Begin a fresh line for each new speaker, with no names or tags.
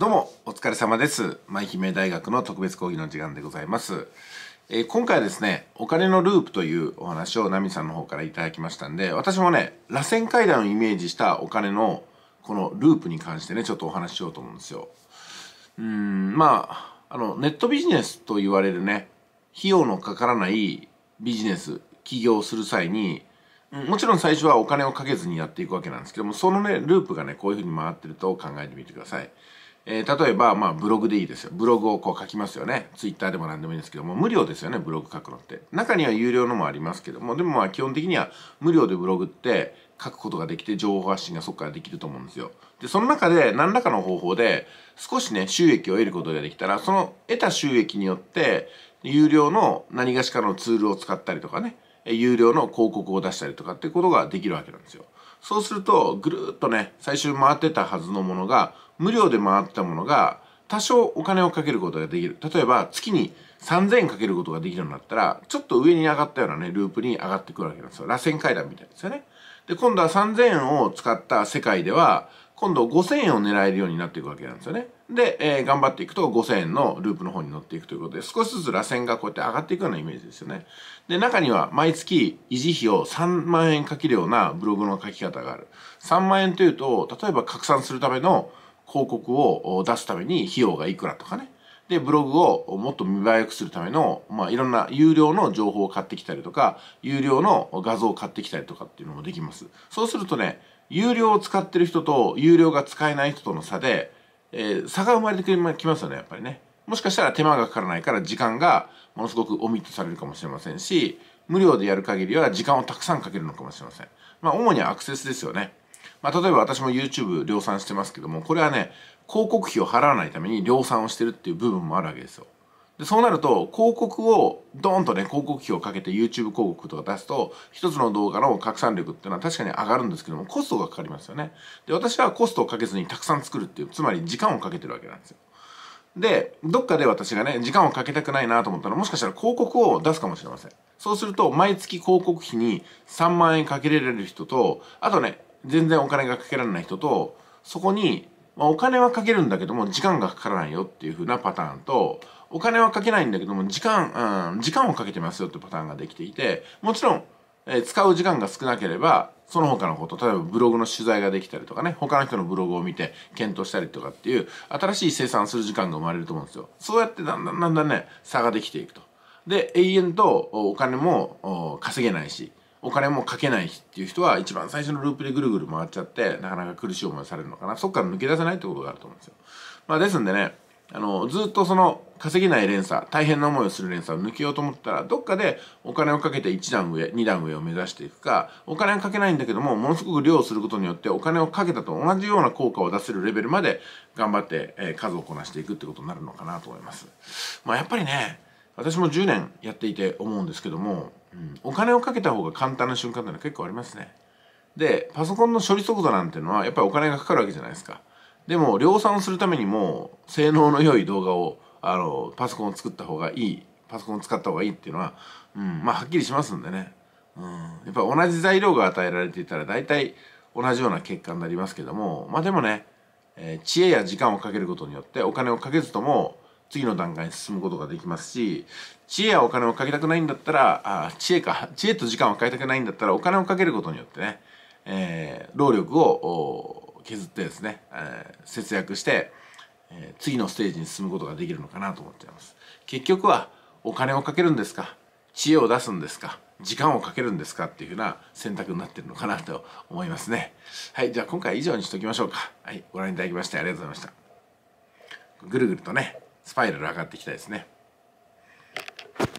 どうもお疲れ様です舞姫大学の特別講義の時間でございます、えー、今回はですねお金のループというお話をナミさんの方からいただきましたんで私もね螺旋階段をイメージしたお金のこのループに関してねちょっとお話ししようと思うんですようんまああのネットビジネスと言われるね費用のかからないビジネス起業する際にもちろん最初はお金をかけずにやっていくわけなんですけどもそのねループがねこういうふうに回ってると考えてみてくださいえー、例えば、まあ、ブログでいいですよ。ブログをこう書きますよね。ツイッターでも何でもいいんですけども、無料ですよね、ブログ書くのって。中には有料のもありますけども、でもまあ、基本的には無料でブログって書くことができて、情報発信がそこからできると思うんですよ。で、その中で、何らかの方法で、少しね、収益を得ることができたら、その得た収益によって、有料の何がしかのツールを使ったりとかね、有料の広告を出したりとかってことができるわけなんですよ。そうするとぐるっとね最終回ってたはずのものが無料で回ったものが多少お金をかけることができる例えば月に3000円かけることができるようになったらちょっと上に上がったようなねループに上がってくるわけなんですよ螺旋階段みたいですよねで今度は3000円を使った世界では今度5000円を狙えるようになっていくわけなんですよね。で、えー、頑張っていくと5000円のループの方に乗っていくということで、少しずつ螺旋がこうやって上がっていくようなイメージですよね。で、中には毎月維持費を3万円かけるようなブログの書き方がある。3万円というと、例えば拡散するための広告を出すために費用がいくらとかね。で、ブログをもっと見栄えくするための、まあ、いろんな有料の情報を買ってきたりとか、有料の画像を買ってきたりとかっていうのもできます。そうするとね、有料を使ってる人と有料が使えない人との差で、えー、差が生まれてきますよね、やっぱりね。もしかしたら手間がかからないから時間がものすごくオミットされるかもしれませんし、無料でやる限りは時間をたくさんかけるのかもしれません。まあ、主にアクセスですよね。まあ、例えば私も YouTube 量産してますけどもこれはね広告費を払わないために量産をしてるっていう部分もあるわけですよでそうなると広告をドーンとね広告費をかけて YouTube 広告とか出すと一つの動画の拡散力っていうのは確かに上がるんですけどもコストがかかりますよねで私はコストをかけずにたくさん作るっていうつまり時間をかけてるわけなんですよで、どっかで私がね、時間をかけたくないなと思ったら、もしかしたら広告を出すかもしれません。そうすると、毎月広告費に3万円かけられる人と、あとね、全然お金がかけられない人とそこに、まあ、お金はかけるんだけども時間がかからないよっていうふうなパターンとお金はかけないんだけども時間、うん、時間をかけてますよってパターンができていてもちろん、えー、使う時間が少なければその他のこと例えばブログの取材ができたりとかね他の人のブログを見て検討したりとかっていう新しい生産する時間が生まれると思うんですよそうやってだんだんだんだんね差ができていくとで永遠とお金も稼げないしお金もかけないっていう人は一番最初のループでぐるぐる回っちゃってなかなか苦しい思いされるのかなそっから抜け出せないってことがあると思うんですよ。まあ、ですんでねあのずっとその稼げない連鎖大変な思いをする連鎖を抜けようと思ったらどっかでお金をかけて1段上2段上を目指していくかお金をかけないんだけどもものすごく量をすることによってお金をかけたと同じような効果を出せるレベルまで頑張って、え数をこなしていくってことになるのかなと思います。まあ、やっぱりね私も10年やっていて思うんですけどもうん、お金をかけた方が簡単な瞬間っていうのは結構ありますねでパソコンの処理速度なんていうのはやっぱりお金がかかるわけじゃないですかでも量産するためにも性能の良い動画をあのパソコンを作った方がいいパソコンを使った方がいいっていうのは、うん、まあはっきりしますんでね、うん、やっぱ同じ材料が与えられていたら大体同じような結果になりますけどもまあでもね、えー、知恵や時間をかけることによってお金をかけずとも次の段階に進むことができますし知恵やお金をかけたくないんだったらあ知恵か知恵と時間をかけたくないんだったらお金をかけることによってね、えー、労力を削ってですね、えー、節約して、えー、次のステージに進むことができるのかなと思っています結局はお金をかけるんですか知恵を出すんですか時間をかけるんですかっていうふうな選択になってるのかなと思いますね。はい、じゃあ今回以上にしときましょうか。はい、ご覧いただきましてありがとうございました。ぐるぐるとね、スパイラル上がっていきたいですね